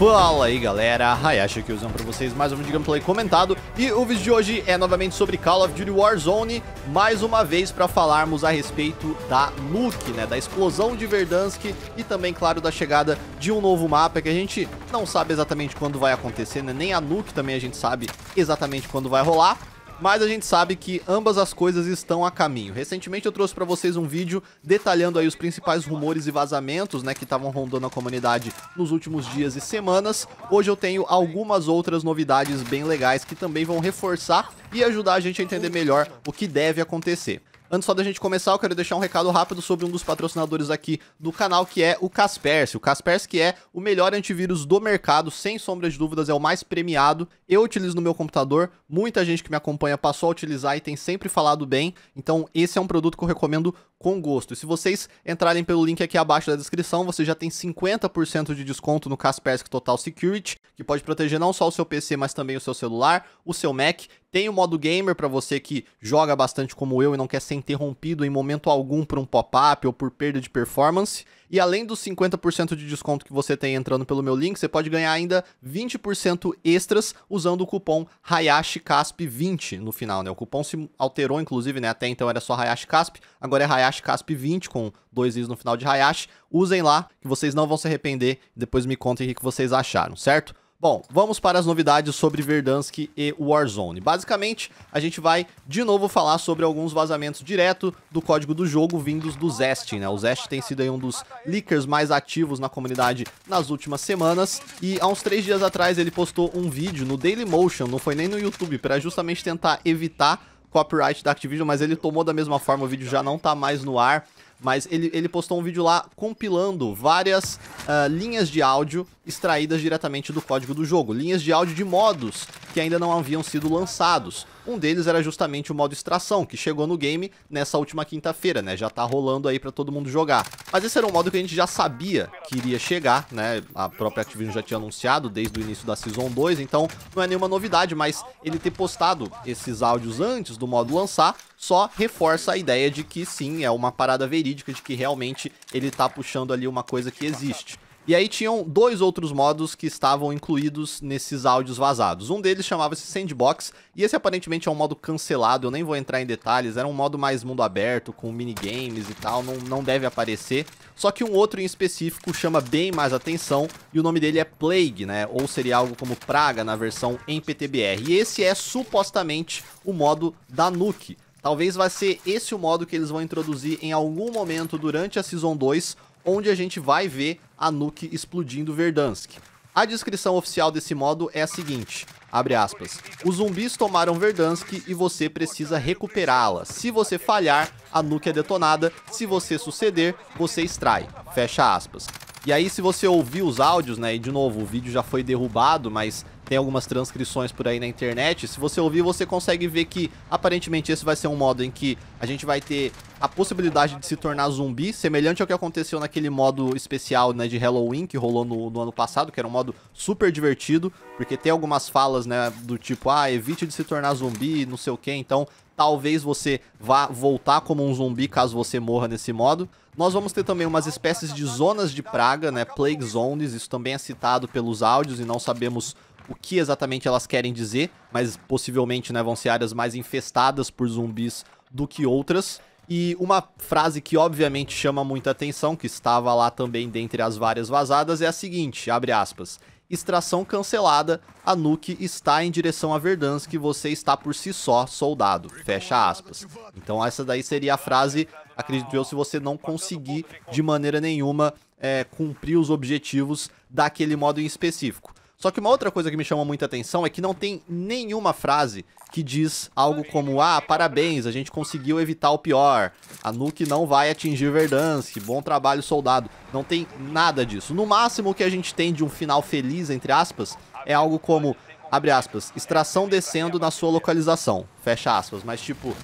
Fala aí galera, Hayashi aqui usando pra vocês mais um vídeo de gameplay comentado E o vídeo de hoje é novamente sobre Call of Duty Warzone Mais uma vez para falarmos a respeito da nuke, né, da explosão de Verdansk E também, claro, da chegada de um novo mapa que a gente não sabe exatamente quando vai acontecer, né Nem a nuke também a gente sabe exatamente quando vai rolar mas a gente sabe que ambas as coisas estão a caminho. Recentemente eu trouxe para vocês um vídeo detalhando aí os principais rumores e vazamentos, né, que estavam rondando a comunidade nos últimos dias e semanas. Hoje eu tenho algumas outras novidades bem legais que também vão reforçar e ajudar a gente a entender melhor o que deve acontecer. Antes só da gente começar, eu quero deixar um recado rápido sobre um dos patrocinadores aqui do canal, que é o Kaspersky. O Kaspersky é o melhor antivírus do mercado, sem sombra de dúvidas, é o mais premiado. Eu utilizo no meu computador, muita gente que me acompanha passou a utilizar e tem sempre falado bem. Então, esse é um produto que eu recomendo com gosto. E se vocês entrarem pelo link aqui abaixo da descrição, você já tem 50% de desconto no Kaspersky Total Security, que pode proteger não só o seu PC, mas também o seu celular, o seu Mac tem o modo gamer para você que joga bastante como eu e não quer ser interrompido em momento algum por um pop-up ou por perda de performance. E além dos 50% de desconto que você tem entrando pelo meu link, você pode ganhar ainda 20% extras usando o cupom HayashiCasp20 no final, né? O cupom se alterou, inclusive, né? Até então era só HayashiCasp, agora é HayashiCasp20 com dois is no final de Hayashi. Usem lá, que vocês não vão se arrepender. Depois me contem o que vocês acharam, certo? Bom, vamos para as novidades sobre Verdansk e Warzone. Basicamente, a gente vai de novo falar sobre alguns vazamentos direto do código do jogo vindos do Zest, né? O Zest tem sido aí um dos leakers mais ativos na comunidade nas últimas semanas e há uns três dias atrás ele postou um vídeo no Dailymotion, não foi nem no YouTube, para justamente tentar evitar copyright da Activision, mas ele tomou da mesma forma, o vídeo já não está mais no ar mas ele, ele postou um vídeo lá compilando várias uh, linhas de áudio extraídas diretamente do código do jogo, linhas de áudio de modos que ainda não haviam sido lançados. Um deles era justamente o modo extração, que chegou no game nessa última quinta-feira, né? Já tá rolando aí para todo mundo jogar. Mas esse era um modo que a gente já sabia que iria chegar, né? A própria Activision já tinha anunciado desde o início da Season 2, então não é nenhuma novidade, mas ele ter postado esses áudios antes do modo lançar só reforça a ideia de que sim, é uma parada verídica, de que realmente ele tá puxando ali uma coisa que existe. E aí tinham dois outros modos que estavam incluídos nesses áudios vazados. Um deles chamava-se Sandbox, e esse aparentemente é um modo cancelado, eu nem vou entrar em detalhes, era um modo mais mundo aberto, com minigames e tal, não, não deve aparecer. Só que um outro em específico chama bem mais atenção, e o nome dele é Plague, né? Ou seria algo como Praga na versão em PTBR. E esse é supostamente o modo da Nuke. Talvez vai ser esse o modo que eles vão introduzir em algum momento durante a Season 2 onde a gente vai ver a nuke explodindo Verdansk. A descrição oficial desse modo é a seguinte, abre aspas, os zumbis tomaram Verdansk e você precisa recuperá-la. Se você falhar, a nuke é detonada, se você suceder, você extrai, fecha aspas. E aí se você ouvir os áudios, né, e de novo, o vídeo já foi derrubado, mas tem algumas transcrições por aí na internet. Se você ouvir, você consegue ver que aparentemente esse vai ser um modo em que a gente vai ter a possibilidade de se tornar zumbi, semelhante ao que aconteceu naquele modo especial né, de Halloween que rolou no, no ano passado, que era um modo super divertido, porque tem algumas falas né, do tipo, ah, evite de se tornar zumbi, não sei o que, então talvez você vá voltar como um zumbi caso você morra nesse modo. Nós vamos ter também umas espécies de zonas de praga, né, plague zones, isso também é citado pelos áudios e não sabemos o que exatamente elas querem dizer, mas possivelmente né, vão ser áreas mais infestadas por zumbis do que outras. E uma frase que obviamente chama muita atenção, que estava lá também dentre as várias vazadas, é a seguinte, abre aspas, extração cancelada, a Nuke está em direção a Verdansk, você está por si só soldado, fecha aspas. Então essa daí seria a frase, acredito eu, se você não conseguir de maneira nenhuma é, cumprir os objetivos daquele modo em específico. Só que uma outra coisa que me chama muita atenção é que não tem nenhuma frase que diz algo como Ah, parabéns, a gente conseguiu evitar o pior. A Nuke não vai atingir Verdansk, bom trabalho, soldado. Não tem nada disso. No máximo, o que a gente tem de um final feliz, entre aspas, é algo como, abre aspas, extração descendo na sua localização, fecha aspas. Mas, tipo,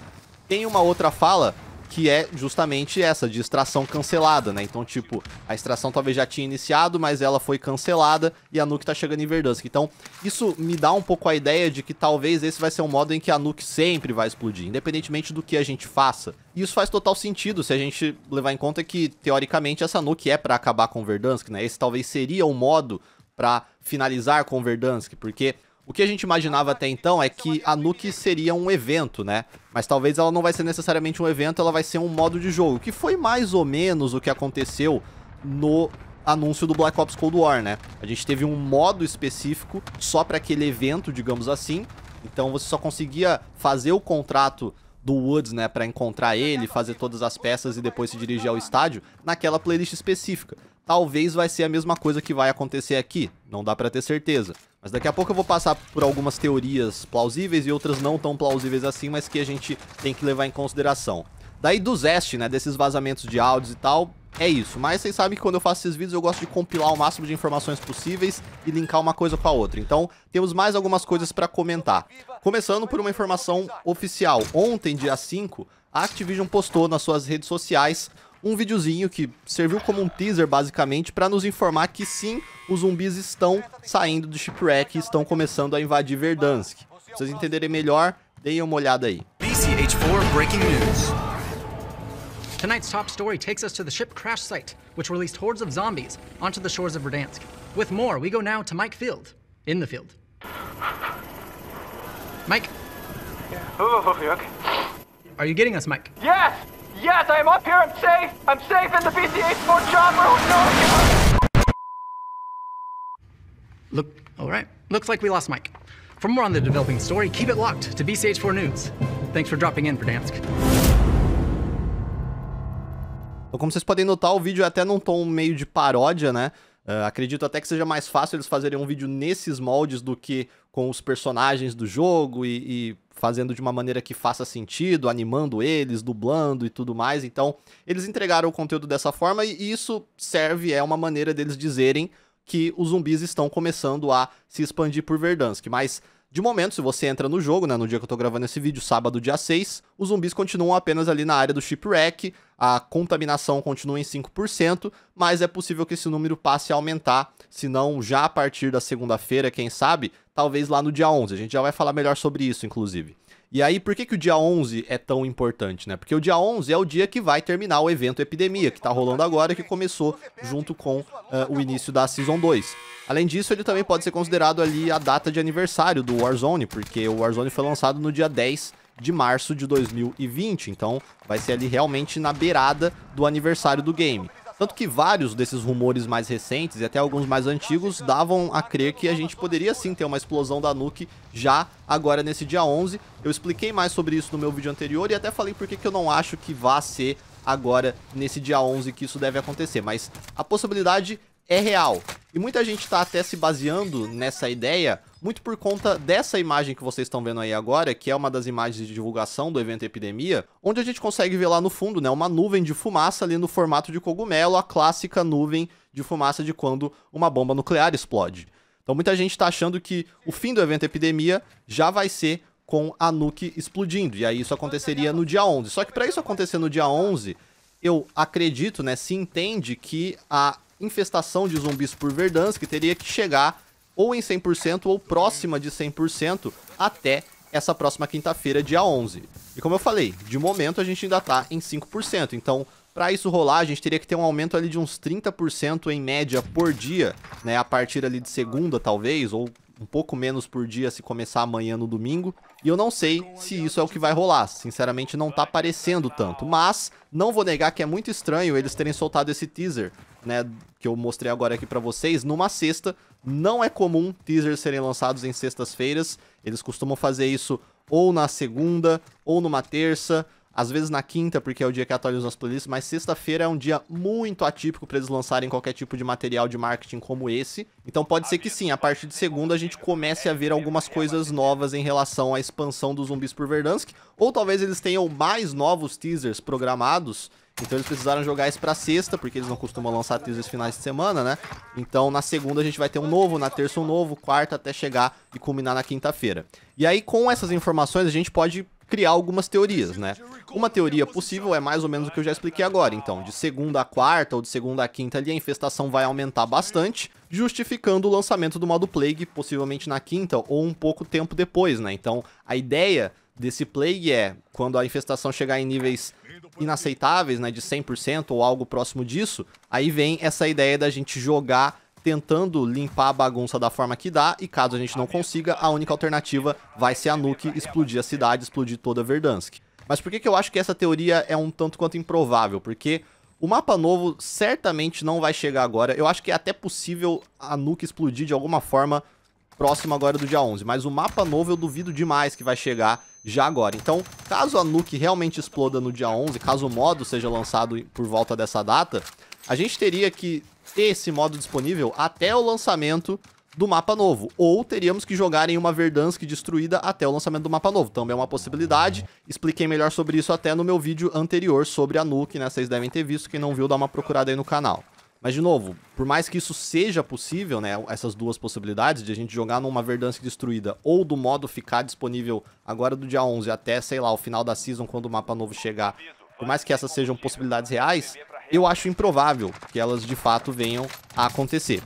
tem uma outra fala que é justamente essa, de extração cancelada, né? Então, tipo, a extração talvez já tinha iniciado, mas ela foi cancelada e a Nuke tá chegando em Verdansk. Então, isso me dá um pouco a ideia de que talvez esse vai ser um modo em que a Nuke sempre vai explodir, independentemente do que a gente faça. E isso faz total sentido se a gente levar em conta que, teoricamente, essa Nuke é para acabar com Verdansk, né? Esse talvez seria o modo para finalizar com Verdansk, porque o que a gente imaginava até então é que a Nuke seria um evento, né? Mas talvez ela não vai ser necessariamente um evento, ela vai ser um modo de jogo, que foi mais ou menos o que aconteceu no anúncio do Black Ops Cold War, né? A gente teve um modo específico só para aquele evento, digamos assim. Então você só conseguia fazer o contrato do Woods, né, para encontrar ele, fazer todas as peças e depois se dirigir ao estádio naquela playlist específica. Talvez vai ser a mesma coisa que vai acontecer aqui, não dá para ter certeza. Mas daqui a pouco eu vou passar por algumas teorias plausíveis e outras não tão plausíveis assim, mas que a gente tem que levar em consideração. Daí do Zest, né, desses vazamentos de áudios e tal, é isso. Mas vocês sabem que quando eu faço esses vídeos eu gosto de compilar o máximo de informações possíveis e linkar uma coisa com a outra. Então, temos mais algumas coisas para comentar. Começando por uma informação oficial. Ontem, dia 5, a Activision postou nas suas redes sociais um videozinho que serviu como um teaser, basicamente, para nos informar que sim, os zumbis estão saindo do Shipwreck e estão começando a invadir Verdansk. Pra vocês entenderem melhor, deem uma olhada aí. BCH4 Breaking News. Tonight's top story takes us to the ship crash site, which released hordes of zombies onto the shores of Verdansk. With more, we go now to Mike Field, in the field. Mike? Yeah. Oh, okay. Are you getting us, Mike? Yes! Yes, I'm up here, I'm safe! I'm safe in the BCH-4 chopper with no... Look, alright. Looks like we lost Mike. For more on the developing story, keep it locked to BCH4 News. Thanks for dropping in, Verdansk. Então, como vocês podem notar, o vídeo é até num tom meio de paródia, né? Uh, acredito até que seja mais fácil eles fazerem um vídeo nesses moldes do que com os personagens do jogo e, e, fazendo de uma maneira que faça sentido, animando eles, dublando e tudo mais. Então, eles entregaram o conteúdo dessa forma e isso serve, é uma maneira deles dizerem que os zumbis estão começando a se expandir por Verdansk. Mas de momento, se você entra no jogo, né, no dia que eu tô gravando esse vídeo, sábado, dia 6, os zumbis continuam apenas ali na área do shipwreck, a contaminação continua em 5%, mas é possível que esse número passe a aumentar, se não já a partir da segunda-feira, quem sabe, talvez lá no dia 11. A gente já vai falar melhor sobre isso, inclusive. E aí, por que, que o dia 11 é tão importante, né? Porque o dia 11 é o dia que vai terminar o evento Epidemia, que tá rolando agora e que começou junto com uh, o início da Season 2. Além disso, ele também pode ser considerado ali a data de aniversário do Warzone, porque o Warzone foi lançado no dia 10 de março de 2020, então vai ser ali realmente na beirada do aniversário do game. Tanto que vários desses rumores mais recentes e até alguns mais antigos davam a crer que a gente poderia sim ter uma explosão da Nuke já agora nesse dia 11. Eu expliquei mais sobre isso no meu vídeo anterior e até falei porque que eu não acho que vá ser agora nesse dia 11 que isso deve acontecer, mas a possibilidade é real. E muita gente está até se baseando nessa ideia muito por conta dessa imagem que vocês estão vendo aí agora, que é uma das imagens de divulgação do evento Epidemia, onde a gente consegue ver lá no fundo, né, uma nuvem de fumaça ali no formato de cogumelo, a clássica nuvem de fumaça de quando uma bomba nuclear explode. Então muita gente está achando que o fim do evento Epidemia já vai ser com a nuke explodindo, e aí isso aconteceria no dia 11. Só que para isso acontecer no dia 11, eu acredito, né, se entende que a infestação de zumbis por Verdansk teria que chegar ou em 100% ou próxima de 100% até essa próxima quinta-feira, dia 11. E como eu falei, de momento a gente ainda está em 5%, então para isso rolar, a gente teria que ter um aumento ali de uns 30% em média por dia, né, a partir ali de segunda talvez, ou um pouco menos por dia se começar amanhã no domingo. E eu não sei se isso é o que vai rolar. Sinceramente, não tá parecendo tanto. Mas não vou negar que é muito estranho eles terem soltado esse teaser, né? Que eu mostrei agora aqui para vocês, numa sexta. Não é comum teasers serem lançados em sextas-feiras. Eles costumam fazer isso ou na segunda, ou numa terça, às vezes na quinta, porque é o dia que atualizam as playlists, mas sexta-feira é um dia muito atípico para eles lançarem qualquer tipo de material de marketing como esse. Então pode ser que sim, a partir de segunda a gente comece a ver algumas coisas novas em relação à expansão dos zumbis por Verdansk, ou talvez eles tenham mais novos teasers programados. Então eles precisaram jogar isso pra sexta, porque eles não costumam lançar teasers finais de semana, né? Então na segunda a gente vai ter um novo, na terça um novo, quarta até chegar e culminar na quinta-feira. E aí com essas informações a gente pode criar algumas teorias, né? Uma teoria possível é mais ou menos o que eu já expliquei agora, então, de segunda a quarta ou de segunda a quinta ali a infestação vai aumentar bastante, justificando o lançamento do modo Plague possivelmente na quinta ou um pouco tempo depois, né? Então, a ideia desse Plague é quando a infestação chegar em níveis inaceitáveis, né, de 100% ou algo próximo disso, aí vem essa ideia da gente jogar tentando limpar a bagunça da forma que dá, e caso a gente não consiga, a única alternativa vai ser a Nuke explodir a cidade, explodir toda Verdansk. Mas por que, que eu acho que essa teoria é um tanto quanto improvável? Porque o mapa novo certamente não vai chegar agora. Eu acho que é até possível a Nuke explodir de alguma forma próximo agora do dia 11. Mas o mapa novo eu duvido demais que vai chegar já agora. Então, caso a Nuke realmente exploda no dia 11, caso o modo seja lançado por volta dessa data, a gente teria que ter esse modo disponível até o lançamento do mapa novo. Ou teríamos que jogar em uma Verdansk destruída até o lançamento do mapa novo. Também é uma possibilidade. Expliquei melhor sobre isso até no meu vídeo anterior sobre a Nuke, né? Vocês devem ter visto. Quem não viu, dá uma procurada aí no canal. Mas, de novo, por mais que isso seja possível, né? Essas duas possibilidades de a gente jogar numa Verdansk destruída ou do modo ficar disponível agora do dia 11 até, sei lá, o final da Season, quando o mapa novo chegar. Por mais que essas sejam possibilidades reais, eu acho improvável que elas de fato venham a acontecer.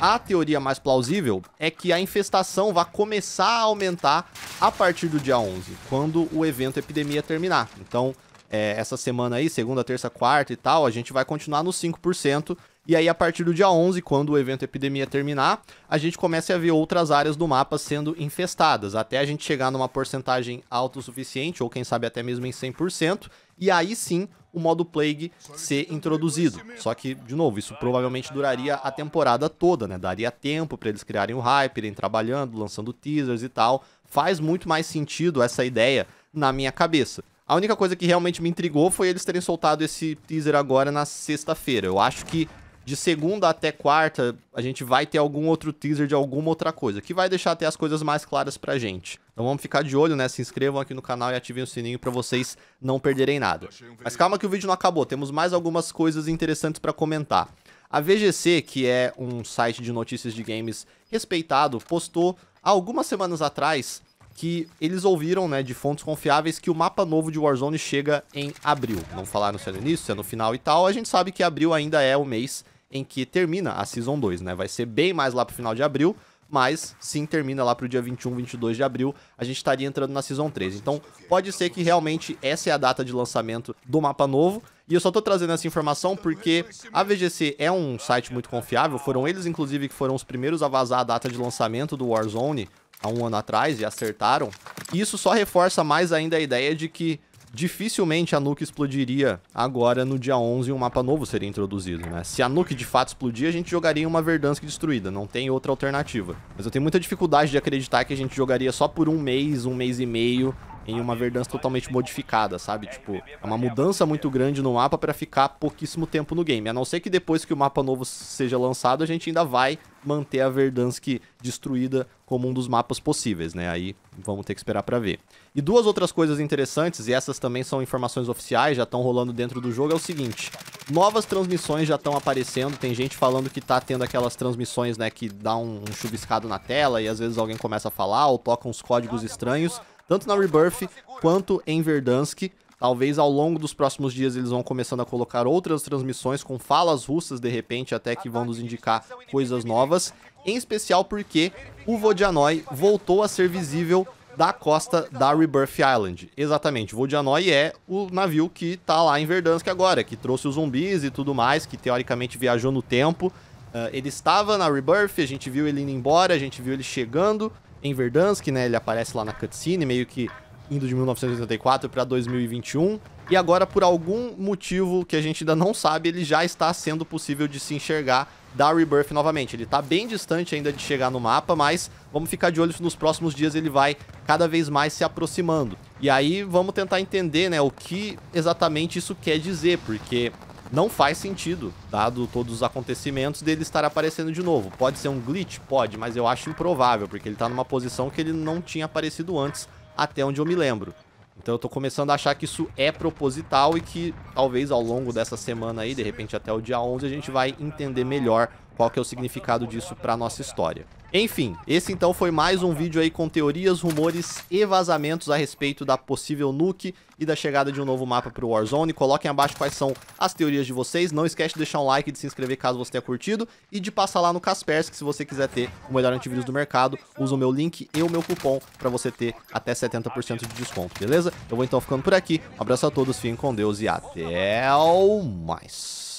A teoria mais plausível é que a infestação vá começar a aumentar a partir do dia 11, quando o evento epidemia terminar. Então, é, essa semana aí, segunda, terça, quarta e tal, a gente vai continuar nos 5%. E aí, a partir do dia 11, quando o evento epidemia terminar, a gente começa a ver outras áreas do mapa sendo infestadas, até a gente chegar numa porcentagem alta o suficiente ou quem sabe até mesmo em 100%, e aí sim o modo Plague ser introduzido. Só que, de novo, isso provavelmente duraria a temporada toda, né? Daria tempo para eles criarem o hype, irem trabalhando, lançando teasers e tal. Faz muito mais sentido essa ideia na minha cabeça. A única coisa que realmente me intrigou foi eles terem soltado esse teaser agora na sexta-feira. Eu acho que de segunda até quarta a gente vai ter algum outro teaser de alguma outra coisa, que vai deixar até as coisas mais claras pra gente. Então vamos ficar de olho, né? Se inscrevam aqui no canal e ativem o sininho pra vocês não perderem nada. Mas calma que o vídeo não acabou, temos mais algumas coisas interessantes pra comentar. A VGC, que é um site de notícias de games respeitado, postou há algumas semanas atrás que eles ouviram, né, de fontes confiáveis que o mapa novo de Warzone chega em abril. Não falaram se é no início, se é no final e tal. A gente sabe que abril ainda é o mês em que termina a Season 2, né? Vai ser bem mais lá pro final de abril, mas sim termina lá pro dia 21, 22 de abril, a gente estaria entrando na Season 3. Então, pode ser que realmente essa é a data de lançamento do mapa novo. E eu só tô trazendo essa informação porque a VGC é um site muito confiável, foram eles inclusive que foram os primeiros a vazar a data de lançamento do Warzone há um ano atrás e acertaram. Isso só reforça mais ainda a ideia de que dificilmente a Nuke explodiria agora no dia 11 um mapa novo seria introduzido, né? Se a Nuke de fato explodir, a gente jogaria uma Verdansk destruída, não tem outra alternativa. Mas eu tenho muita dificuldade de acreditar que a gente jogaria só por um mês, um mês e meio, em uma Verdansk totalmente modificada, sabe? Tipo, é uma mudança muito grande no mapa para ficar pouquíssimo tempo no game. A não ser que depois que o mapa novo seja lançado, a gente ainda vai manter a Verdansk destruída como um dos mapas possíveis, né? Aí vamos ter que esperar para ver. E duas outras coisas interessantes, e essas também são informações oficiais, já estão rolando dentro do jogo, é o seguinte. Novas transmissões já estão aparecendo, tem gente falando que tá tendo aquelas transmissões, né, que dá um, chubiscado na tela e às vezes alguém começa a falar ou toca uns códigos estranhos tanto na Rebirth quanto em Verdansk. Talvez ao longo dos próximos dias eles vão começando a colocar outras transmissões com falas russas de repente, até que vão nos indicar coisas novas. Em especial porque o Vodianoi voltou a ser visível da costa da Rebirth Island. Exatamente, Vodianoi é o navio que tá lá em Verdansk agora, que trouxe os zumbis e tudo mais, que teoricamente viajou no tempo. Uh, ele estava na Rebirth, a gente viu ele indo embora, a gente viu ele chegando em Verdansk, né? Ele aparece lá na cutscene, meio que indo de 1984 para 2021. E agora, por algum motivo que a gente ainda não sabe, ele já está sendo possível de se enxergar da Rebirth novamente. Ele está bem distante ainda de chegar no mapa, mas vamos ficar de olho nos próximos dias ele vai cada vez mais se aproximando. E aí vamos tentar entender né, o que exatamente isso quer dizer, porque não faz sentido, dado todos os acontecimentos, dele estar aparecendo de novo. Pode ser um glitch? Pode, mas eu acho improvável, porque ele está numa posição que ele não tinha aparecido antes, até onde eu me lembro. Então eu tô começando a achar que isso é proposital e que talvez ao longo dessa semana aí, de repente até o dia 11, a gente vai entender melhor qual que é o significado disso para nossa história. Enfim, esse então foi mais um vídeo aí com teorias, rumores e vazamentos a respeito da possível nuke e da chegada de um novo mapa para o Warzone. Coloquem abaixo quais são as teorias de vocês. Não esquece de deixar um like, de se inscrever caso você tenha curtido e de passar lá no Kaspersky se você quiser ter o melhor antivírus do mercado. Usa o meu link e o meu cupom para você ter até 70% de desconto, beleza? Eu vou então ficando por aqui. Um abraço a todos, fiquem com Deus e até o mais.